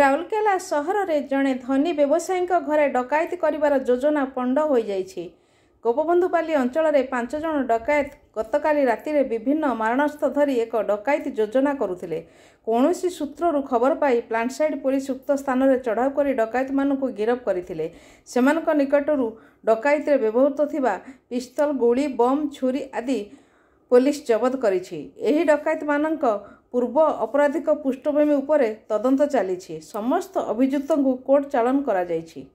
ରାଉରକେଲା ସହରରେ ଜଣେ ଧନୀ ବ୍ୟବସାୟୀଙ୍କ ଘରେ ଡକାୟତ କରିବାର ଯୋଜନା ପଣ୍ଡ ହୋଇଯାଇଛି ଗୋପବନ୍ଧୁପାଲି ଅଞ୍ଚଳରେ ପାଞ୍ଚ ଜଣ ଡକାୟତ ଗତକାଲି ରାତିରେ ବିଭିନ୍ନ ମାରଣାସ୍ଥ ଧରି ଏକ ଡକାୟତି ଯୋଜନା କରୁଥିଲେ କୌଣସି ସୂତ୍ରରୁ ଖବର ପାଇ ପ୍ଲାଣ୍ଟସାଇଡ଼୍ ପୋଲିସ ଉକ୍ତ ସ୍ଥାନରେ ଚଢ଼ାଉ କରି ଡକାୟତମାନଙ୍କୁ ଗିରଫ କରିଥିଲେ ସେମାନଙ୍କ ନିକଟରୁ ଡକାୟତିରେ ବ୍ୟବହୃତ ଥିବା ପିସ୍ତଲ ଗୁଳି ବମ୍ ଛୁରୀ ଆଦି ପୋଲିସ ଜବତ କରିଛି ଏହି ଡକାୟତମାନଙ୍କ ପୂର୍ବ ଅପରାଧିକ ପୃଷ୍ଠଭୂମି ଉପରେ ତଦନ୍ତ ଚାଲିଛି ସମସ୍ତ ଅଭିଯୁକ୍ତଙ୍କୁ କୋର୍ଟ ଚାଳନ କରାଯାଇଛି